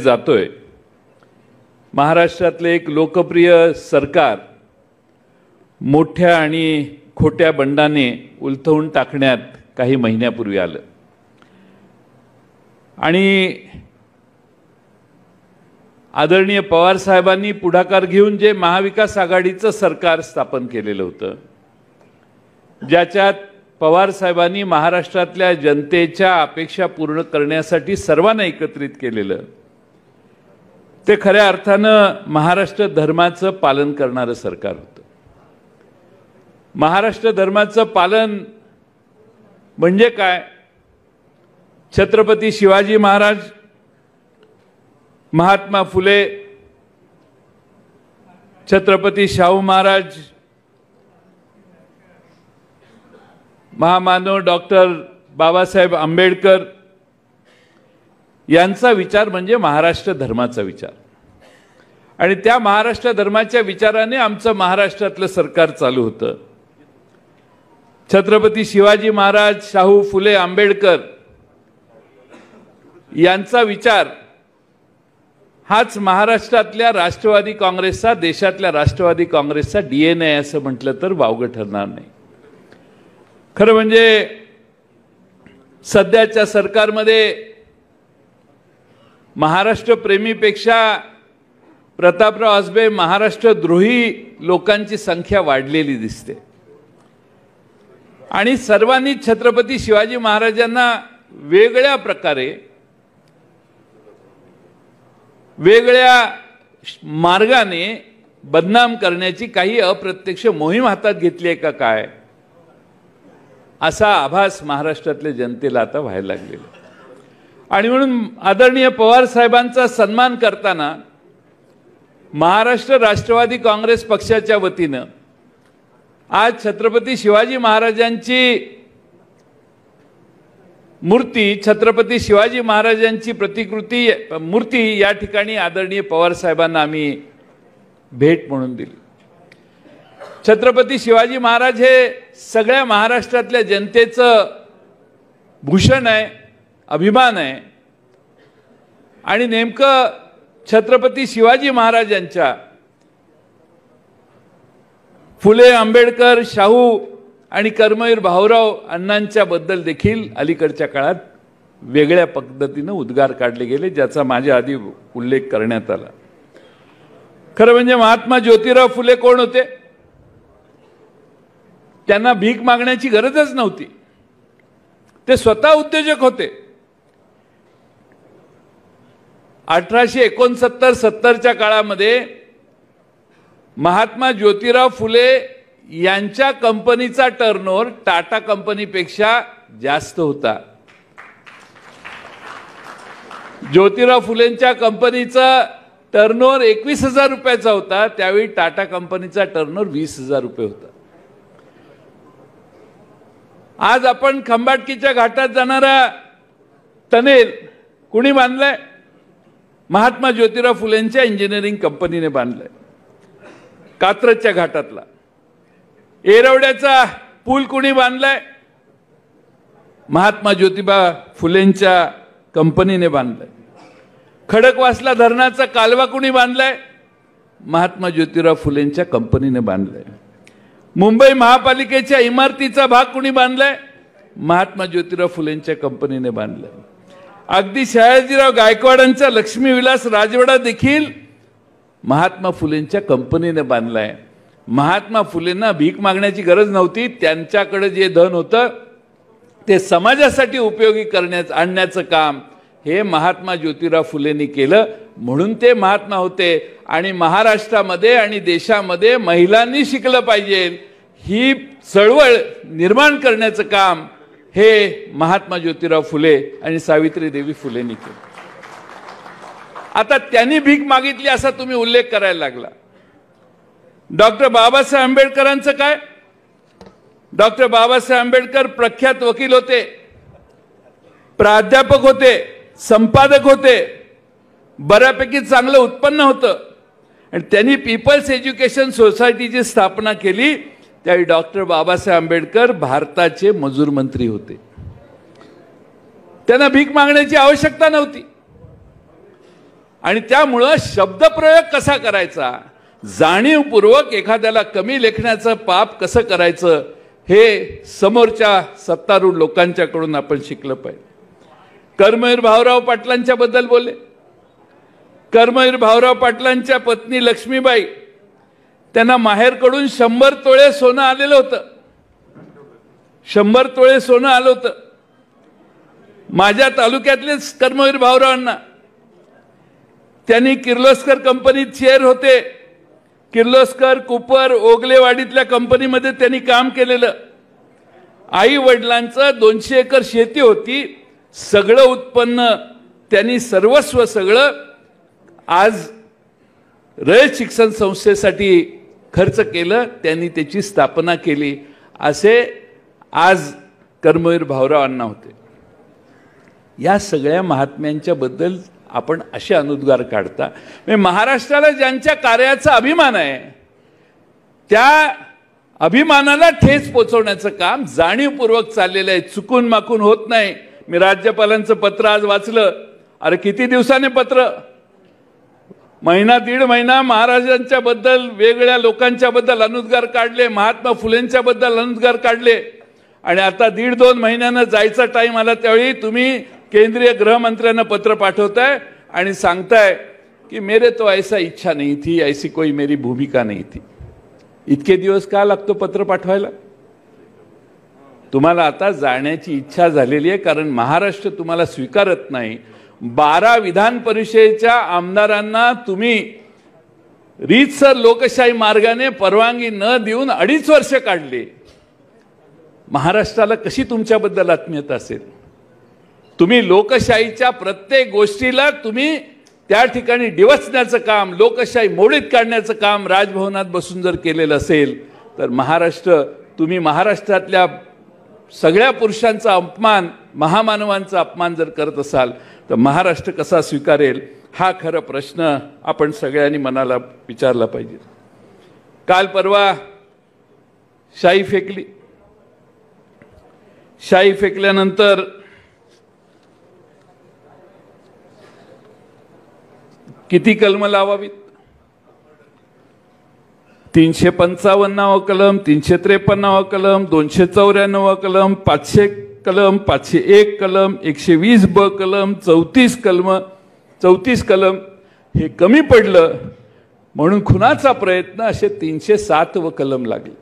जातोय महाराष्ट्रातले एक लोकप्रिय सरकार मोठ्या आणि खोट्या बंडाने उलथवून टाकण्यात काही महिन्यापूर्वी आलं आणि आदरणीय पवारसाहेबांनी पुढाकार घेऊन जे महाविकास आघाडीचं सरकार स्थापन केलेलं होतं ज्याच्यात पवारसाहेबांनी महाराष्ट्रातल्या जनतेच्या अपेक्षा पूर्ण करण्यासाठी सर्वांना एकत्रित केलेलं ते खऱ्या अर्थानं महाराष्ट्र धर्माचं पालन करणारं सरकार होतं महाराष्ट्र धर्माचं पालन म्हणजे काय छत्रपती शिवाजी महाराज महात्मा फुले छत्रपती शाहू महाराज महामानव डॉक्टर बाबासाहेब आंबेडकर यांचा विचार म्हणजे महाराष्ट्र धर्माचा विचार आणि त्या महाराष्ट्र धर्माच्या विचाराने आमचं महाराष्ट्रातलं सरकार चालू होतं छत्रपती शिवाजी महाराज शाहू फुले आंबेडकर यांचा विचार हाच महाराष्ट्रातल्या राष्ट्रवादी काँग्रेसचा देशातल्या राष्ट्रवादी काँग्रेसचा डी एन आहे असं म्हटलं तर वावगं ठरणार नाही खरं म्हणजे सध्याच्या सरकारमध्ये महाराष्ट्र प्रेमीपेक्षा प्रतापराव आजबे द्रोही लोकांची संख्या वाढलेली दिसते आणि सर्वांनी छत्रपती शिवाजी महाराजांना वेगळ्या प्रकारे वेगळ्या मार्गाने बदनाम करण्याची काही अप्रत्यक्ष मोहीम हातात घेतली आहे का काय असा आभास महाराष्ट्रातल्या जनतेला आता व्हायला लागलेला आणि म्हणून आदरणीय पवार साहेबांचा सन्मान करताना महाराष्ट्र राष्ट्रवादी काँग्रेस पक्षाच्या वतीनं आज छत्रपती शिवाजी महाराजांची मूर्ती छत्रपती शिवाजी महाराजांची प्रतिकृती मूर्ती या ठिकाणी आदरणीय पवार साहेबांना आम्ही भेट म्हणून दिली छत्रपती शिवाजी महाराज हे सगळ्या महाराष्ट्रातल्या जनतेचं भूषण आहे अभिमान आहे आणि नेमकं छत्रपती शिवाजी महाराजांच्या फुले आंबेडकर शाहू आणि कर्मवीर भाऊराव अण्णांच्या बद्दल देखील अलीकडच्या काळात वेगळ्या पद्धतीनं उद्गार काढले गेले ज्याचा माझ्या आधी उल्लेख करण्यात आला खरं म्हणजे महात्मा ज्योतिराव फुले कोण होते त्यांना भीक मागण्याची गरजच नव्हती ते स्वतः उद्योजक होते अठराशे एकोणसत्तर सत्तरच्या काळामध्ये महात्मा ज्योतिराव फुले यांच्या कंपनीचा टर्नओव्हर टाटा कंपनीपेक्षा जास्त होता ज्योतिराव फुलेंच्या कंपनीचा टर्नओव्हर एकवीस हजार रुपयाचा होता त्यावेळी टाटा कंपनीचा टर्नओव्हर वीस हजार रुपये होता आज आपण खंबाटकीच्या घाटात जाणारा तनेल कुणी बांधलाय महात्मा ज्योतिराव फुलेंच्या इंजिनिअरिंग कंपनीने बांधलंय कात्रजच्या घाटातला एरवड्याचा पूल कुणी बांधलाय महात्मा ज्योतिबा फुलेंच्या कंपनीने बांधलाय खडकवासला धरणाचा कालवा कुणी बांधलाय महात्मा ज्योतिराव फुलेंच्या कंपनीने बांधलाय मुंबई महापालिकेच्या इमारतीचा भाग कुणी बांधलाय महात्मा ज्योतिराव फुलेंच्या कंपनीने बांधलाय अगदी शहाजीराव गायकवाडांचा लक्ष्मीविलास राजवाडा देखील महात्मा फुलेंच्या कंपनीने बांधला आहे महात्मा फुलेंना भीक मागण्याची गरज नव्हती त्यांच्याकडे जे धन होतं ते समाजासाठी उपयोगी करण्याचं आणण्याचं काम हे महात्मा ज्योतिराव फुलेंनी केलं म्हणून ते महात्मा होते आणि महाराष्ट्रामध्ये आणि देशामध्ये महिलांनी शिकलं पाहिजे ही चळवळ निर्माण करण्याचं काम हे महात्मा ज्योतिराव फुले आणि सावित्री देवी फुले केलं आता त्यांनी भीक मागितली असा तुम्ही उल्लेख करायला लागला डॉक्टर बाबासाहेब आंबेडकरांचं काय डॉक्टर बाबासाहेब आंबेडकर प्रख्यात वकील होते प्राध्यापक होते संपादक होते बऱ्यापैकी चांगलं उत्पन्न होतं आणि त्यांनी पीपल्स एज्युकेशन सोसायटीची स्थापना केली त्यावेळी डॉक्टर बाबासाहेब आंबेडकर भारताचे मजूर मंत्री होते त्यांना भीक मागण्याची आवश्यकता नव्हती आणि त्यामुळं शब्दप्रयोग कसा करायचा जाणीवपूर्वक एखाद्याला कमी लेखण्याचं पाप कसं करायचं हे समोरच्या सत्तारूढ लोकांच्याकडून आपण शिकलं पाहिजे कर्मवीर भाऊराव पाटलांच्याबद्दल बोले बोलले कर्मवीर भाऊराव पाटलांच्या पत्नी लक्ष्मीबाई त्यांना माहेरकडून शंभर तोळे सोनं आलेलं होतं शंभर तोळे सोनं आलं होतं माझ्या तालुक्यातलेच कर्मवीर भाऊरावांना त्यांनी किर्लोस्कर कंपनीत शेअर होते किर्लोस्कर कुपर ओगलेवाडीतल्या कंपनीमध्ये त्यांनी काम केलेलं आई वडिलांचं दोनशे एकर शेती होती सगळं उत्पन्न त्यांनी सर्वस्व सगळं आज रयत शिक्षण संस्थेसाठी खर्च केलं त्यांनी त्याची स्थापना केली असे आज कर्मवीर भाऊरावांना होते या सगळ्या महात्म्यांच्याबद्दल आपण असे अनुद्गार काढता म्हणजे महाराष्ट्राला ज्यांच्या कार्याचा अभिमान आहे त्या अभिमानाला ठेच पोचवण्याचं काम जाणीवपूर्वक चाललेलं आहे चुकून माकून होत नाही मी राज्यपालांचं पत्र आज वाचलं अरे किती दिवसाने पत्र महिना दीड महिना महाराजांच्या बद्दल वेगळ्या लोकांच्या बद्दल अनुद्गार काढले महात्मा फुलेंच्या बद्दल अनुद्गार काढले आणि आता दीड दोन महिन्यानं जायचा टाईम आला त्यावेळी तुम्ही केंद्रीय गृहमंत्र्यांना पत्र पाठवताय आणि सांगताय की मेरे तो ऐसा इच्छा नाही थी ऐसी कोई मेरी भूमिका नाही थी इतके दिवस का लागतो पत्र पाठवायला तुम्हाला आता जाण्याची इच्छा झालेली आहे कारण महाराष्ट्र तुम्हाला स्वीकारत नाही बारा विधान परिषदेच्या आमदारांना तुम्ही रीतसर लोकशाही मार्गाने परवानगी न देऊन अडीच वर्ष काढले महाराष्ट्राला कशी तुमच्याबद्दल आत्मीयता असेल तुम्ही लोकशाहीच्या प्रत्येक गोष्टीला तुम्ही त्या ठिकाणी डिवचण्याचं काम लोकशाही मोडीत काढण्याचं काम राजभवनात बसून जर केलेलं असेल तर महाराष्ट्र तुम्ही महाराष्ट्रातल्या सगळ्या पुरुषांचा अपमान महामानवांचा अपमान जर करत असाल तर महाराष्ट्र कसा स्वीकारेल हा खरं प्रश्न आपण सगळ्यांनी मनाला विचारला पाहिजे काल परवा शाई फेकली शाई फेकल्यानंतर किती कलम लावावीत तीनशे पंचावन्नावं कलम तीनशे त्रेपन्नावं कलम दोनशे चौऱ्याण्णव कलम पाचशे कलम पाचशे एक कलम एकशे वीस ब कलम चौतीस कलम चौतीस कलम हे कमी पडलं म्हणून खुनाचा प्रयत्न असे तीनशे सात व कलम लागले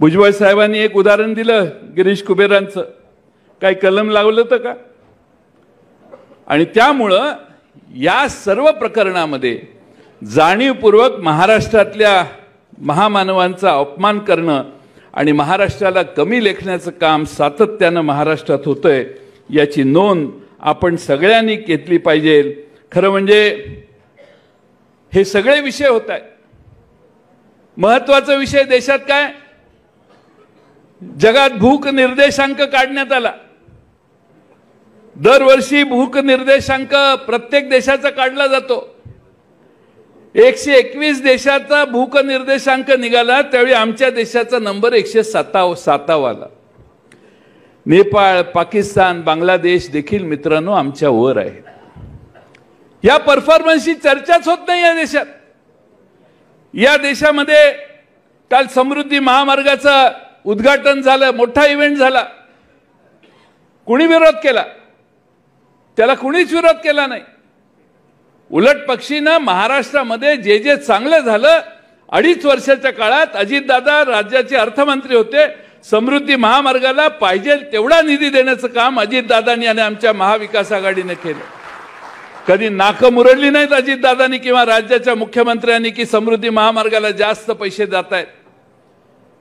भुजबळ साहेबांनी एक उदाहरण दिलं गिरीश कुबेरांचं काही कलम लावलं तर का आणि त्यामुळं या सर्व प्रकरणामध्ये जाणीवपूर्वक महाराष्ट्रातल्या महामानवांचा अपमान करणं आणि महाराष्ट्राला कमी लेखण्याचं काम सातत्यानं महाराष्ट्रात होतं आहे याची नोंद आपण सगळ्यांनी घेतली पाहिजे खरं म्हणजे हे सगळे विषय होत आहेत महत्वाचा विषय देशात काय जगात भूक निर्देशांक काढण्यात आला दरवर्षी भूक निर्देशांक प्रत्येक देशाचा काढला जातो एकशे एकवीस देशाचा भूकनिर्देशांक निघाला त्यावेळी आमच्या देशाचा नंबर एकशे सता सातावाला नेपाळ पाकिस्तान बांगलादेश देखील मित्रांनो आमच्या वर आहे या परफॉर्मन्सची चर्चाच होत नाही या देशात या देशामध्ये काल समृद्धी महामार्गाचं उद्घाटन झालं मोठा इव्हेंट झाला कुणी विरोध केला त्याला कुणीच विरोध केला नाही उलट पक्षीनं महाराष्ट्रामध्ये जे जे चांगलं झालं अडीच वर्षाच्या काळात अजितदादा राज्याचे अर्थमंत्री होते समृद्धी महामार्गाला पाहिजे तेवढा निधी देण्याचं काम अजितदादांनी आणि आमच्या महाविकास आघाडीने केलं कधी नाकं मुरडली नाहीत अजितदादांनी किंवा राज्याच्या मुख्यमंत्र्यांनी की समृद्धी महामार्गाला जास्त पैसे जात आहेत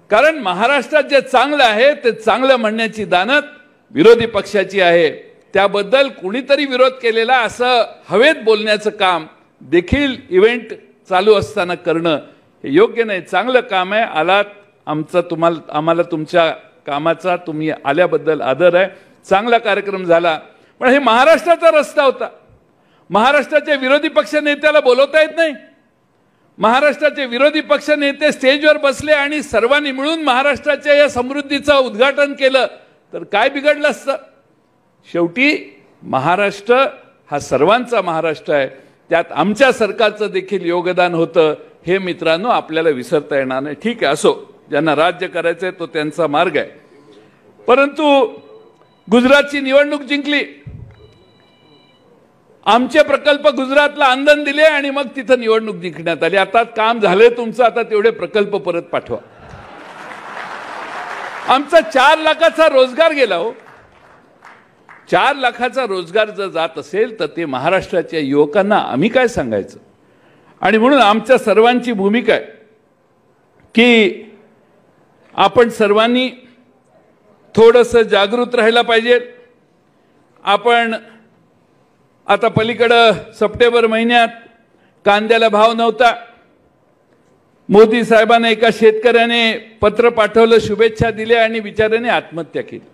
कारण महाराष्ट्रात जे चांगलं आहे ते चांगलं म्हणण्याची दानत विरोधी पक्षाची आहे त्याबद्दल कुणीतरी विरोध केलेला असं हवेत बोलण्याचं काम देखील इव्हेंट चालू असताना करणं हे योग्य नाही चांगलं काम आहे आलात आमचं तुम्हाला आम्हाला तुमच्या कामाचा तुम्ही आल्याबद्दल आदर आहे चांगला कार्यक्रम झाला पण हे महाराष्ट्राचा रस्ता होता महाराष्ट्राच्या विरोधी पक्ष नेत्याला बोलवता येत नाही महाराष्ट्राचे विरोधी पक्ष नेते स्टेजवर बसले आणि सर्वांनी मिळून महाराष्ट्राच्या या समृद्धीचं उद्घाटन केलं तर काय बिघडलं असतं शेवटी महाराष्ट्र हा सर्वांचा महाराष्ट्र आहे त्यात आमच्या सरकारचं देखील योगदान होतं हे मित्रांनो आपल्याला विसरता येणार नाही ठीक आहे असो ज्यांना राज्य करायचं आहे तो त्यांचा मार्ग आहे परंतु गुजरातची निवडणूक जिंकली आमचे प्रकल्प गुजरातला आंदन दिले आणि मग तिथं निवडणूक जिंकण्यात आली आता काम झाले तुमचं आता तेवढे प्रकल्प परत पाठवा आमचा चार लाखाचा रोजगार गेला हो चार लाखाचा रोजगार जर जात असेल तर ते महाराष्ट्राच्या युवकांना आम्ही काय सांगायचं आणि म्हणून आमच्या सर्वांची भूमिका आहे की आपण सर्वांनी थोडंसं जागृत राहायला पाहिजे आपण आता पलीकडं सप्टेंबर महिन्यात कांद्याला भाव नव्हता मोदी साहेबांना एका शेतकऱ्याने पत्र पाठवलं शुभेच्छा दिल्या आणि बिचाऱ्याने आत्महत्या केली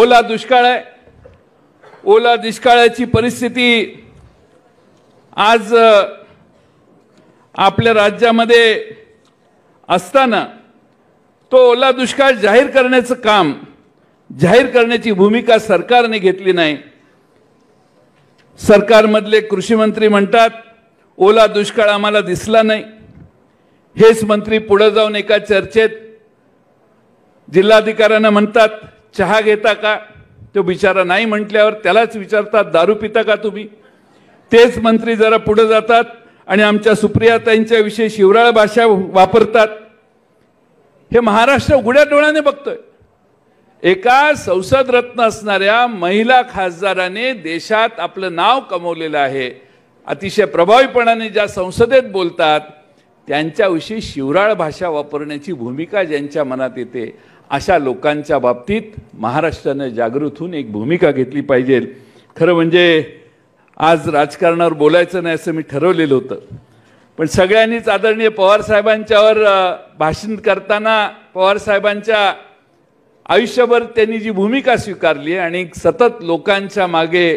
ओला दुष्काळ आहे ओला दुष्काळाची परिस्थिती आज आपल्या राज्यामध्ये असताना तो ओला दुष्काळ जाहीर करण्याचं काम जाहीर करण्याची भूमिका सरकारने घेतली नाही सरकारमधले कृषी मंत्री म्हणतात ओला दुष्काळ आम्हाला दिसला नाही हेच मंत्री पुढे जाऊन एका चर्चेत जिल्हाधिकाऱ्यांना म्हणतात चहा घेता का तो बिचारा नाही म्हटल्यावर त्यालाच विचारतात दारू पिता का तुम्ही तेच मंत्री जरा पुढे जातात आणि आमच्या सुप्रियाताईंच्याविषयी शिवराळ भाषा वापरतात हे महाराष्ट्र उघड्या डोळ्याने बघतोय एका संसद रत्न असणाऱ्या महिला खासदाराने देशात आपलं नाव कमवलेलं आहे अतिशय प्रभावीपणाने ज्या संसदेत बोलतात त्यांच्याविषयी शिवराळ भाषा वापरण्याची भूमिका ज्यांच्या मनात येते अशा लोकांच्या बाबतीत महाराष्ट्रानं जागृत होऊन एक भूमिका घेतली पाहिजे खरं म्हणजे आज राजकारणावर बोलायचं नाही असं मी ठरवलेलं होतं पण सगळ्यांनीच आदरणीय पवारसाहेबांच्यावर भाषण करताना पवारसाहेबांच्या आयुष्यभर त्यांनी जी भूमिका स्वीकारली आणि सतत लोकांच्या मागे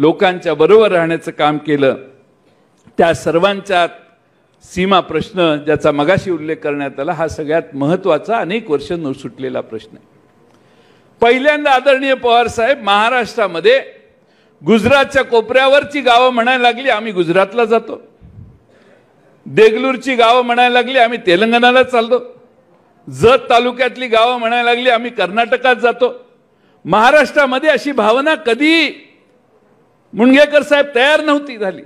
लोकांच्या बरोबर राहण्याचं काम केलं त्या सर्वांच्या सीमा प्रश्न ज्याचा मगाशी उल्लेख करण्यात आला हा सगळ्यात महत्त्वाचा अनेक वर्ष न सुटलेला प्रश्न आहे पहिल्यांदा आदरणीय पवार साहेब महाराष्ट्रामध्ये गुजरातच्या कोपऱ्यावरची गावं म्हणायला लागली आम्ही गुजरातला जातो देगलूरची गावं म्हणायला लागली आम्ही तेलंगणाला चालतो जत तालुक्यातली गावं म्हणायला लागली आम्ही कर्नाटकात जातो महाराष्ट्रामध्ये अशी भावना कधी मुंडगेकर साहेब तयार नव्हती झाली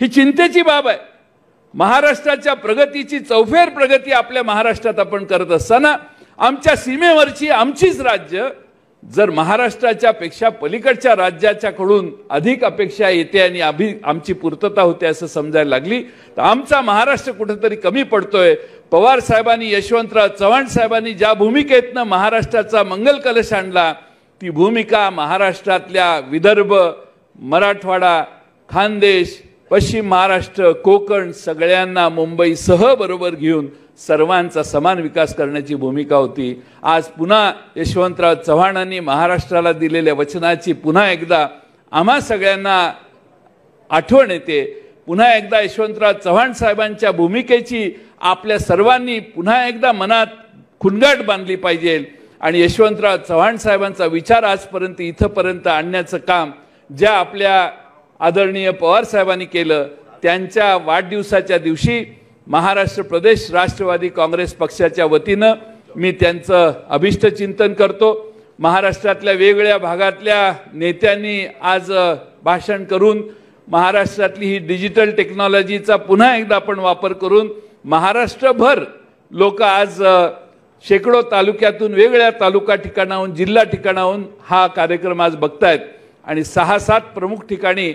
ही चिंतेची बाब आहे महाराष्ट्राच्या प्रगतीची चौफेर प्रगती आपल्या महाराष्ट्रात आपण करत असताना आमच्या सीमेवरची आमचीच राज्य जर महाराष्ट्राच्या पेक्षा पलीकडच्या राज्याच्याकडून अधिक अपेक्षा येते आणि अभि आमची पूर्तता होते असं समजायला लागली तर आमचा महाराष्ट्र कुठेतरी कमी पडतोय पवार साहेबांनी यशवंतराव चव्हाण साहेबांनी ज्या भूमिकेतनं महाराष्ट्राचा मंगल कलश आणला ती भूमिका महाराष्ट्रातल्या विदर्भ मराठवाडा खानदेश पश्चिम महाराष्ट्र कोकण सगळ्यांना मुंबईसह बरोबर घेऊन सर्वांचा समान विकास करण्याची भूमिका होती आज पुन्हा यशवंतराव चव्हाणांनी महाराष्ट्राला दिलेल्या वचनाची पुन्हा एकदा आम्हा सगळ्यांना आठवण येते पुन्हा एकदा यशवंतराव चव्हाण साहेबांच्या भूमिकेची आपल्या सर्वांनी पुन्हा एकदा मनात खुणगाट बांधली पाहिजे आणि यशवंतराव चव्हाण साहेबांचा विचार आजपर्यंत इथंपर्यंत आणण्याचं काम ज्या आपल्या आदरणीय पवार साहेबांनी केलं त्यांच्या वाढदिवसाच्या दिवशी महाराष्ट्र प्रदेश राष्ट्रवादी काँग्रेस पक्षाच्या वतीनं मी त्यांचं चिंतन करतो महाराष्ट्रातल्या वेगवेगळ्या भागातल्या नेत्यांनी आज भाषण करून महाराष्ट्रातली ही डिजिटल टेक्नॉलॉजीचा पुन्हा एकदा आपण वापर करून महाराष्ट्रभर लोक आज शेकडो तालुक्यातून वेगळ्या तालुका ठिकाणाहून जिल्हा ठिकाणाहून हा कार्यक्रम आज बघतायत आणि सहा सात प्रमुख ठिकाणी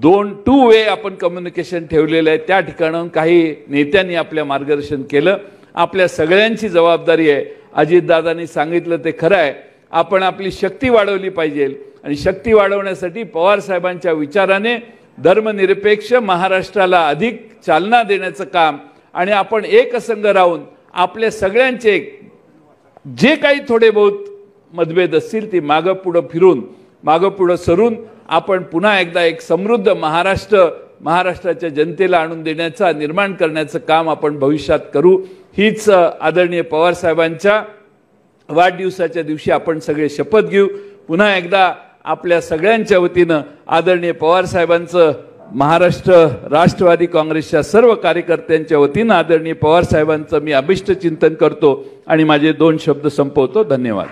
दोन टू वे आपण कम्युनिकेशन ठेवलेलं आहे त्या ठिकाणाहून काही नेत्यांनी आपल्या मार्गदर्शन केलं आपल्या सगळ्यांची जबाबदारी आहे अजितदादांनी सांगितलं ते खरं आहे आपण आपली शक्ती वाढवली पाहिजे आणि शक्ती वाढवण्यासाठी पवारसाहेबांच्या विचाराने धर्मनिरपेक्ष महाराष्ट्राला अधिक चालना देण्याचं काम आणि आपण एकसंग राहून आपल्या सगळ्यांचे जे काही थोडे बहुत मतभेद असतील ती मागं पुढं फिरून मागं पुढं सरून आपण पुन्हा एकदा एक समृद्ध महाराष्ट्र महाराष्ट्राच्या जनतेला आणून देण्याचा निर्माण करण्याचं काम आपण भविष्यात करू हीच आदरणीय पवारसाहेबांच्या वाढदिवसाच्या दिवशी आपण सगळे शपथ घेऊ पुन्हा एकदा आपल्या सगळ्यांच्या वतीनं आदरणीय पवारसाहेबांचं महाराष्ट्र राष्ट्रवादी काँग्रेसच्या सर्व कार्यकर्त्यांच्या वतीनं आदरणीय पवारसाहेबांचं मी अभिष्ट चिंतन करतो आणि माझे दोन शब्द संपवतो धन्यवाद